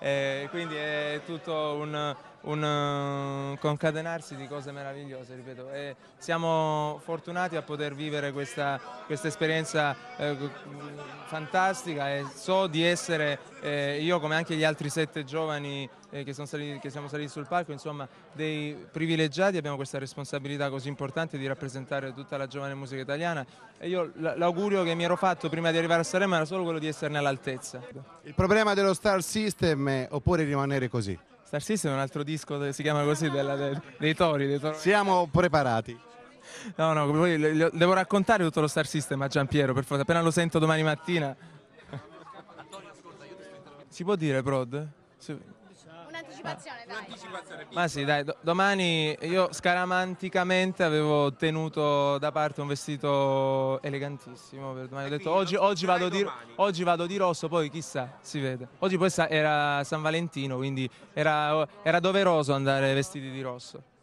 eh, quindi è tutto un, un eh, concatenarsi di cose meravigliose, ripeto, e siamo fortunati a poter vivere questa, questa esperienza eh, fantastica e so di essere eh, io come anche gli altri sette giovani eh, che, saliti, che, siamo saliti sul palco, insomma dei privilegiati abbiamo questa responsabilità così importante di rappresentare tutta la giovane musica italiana e io l'augurio che mi ero fatto prima di arrivare a Sanremo era solo quello di esserne all'altezza. Il problema dello Star System è oppure rimanere così? Star System è un altro disco che si chiama così della, dei, dei, tori, dei tori. Siamo preparati. No, no, devo raccontare tutto lo Star System a Giampiero, per favore, appena lo sento domani mattina si può dire, Prod? Si... Un'anticipazione, dai. Un'anticipazione, Ma sì, dai, do- domani io scaramanticamente avevo tenuto da parte un vestito elegantissimo per domani. Ho detto oggi, oggi farai vado di, oggi vado di rosso, poi chissà, si vede. Oggi poi era San Valentino, quindi era, era doveroso andare vestiti di rosso.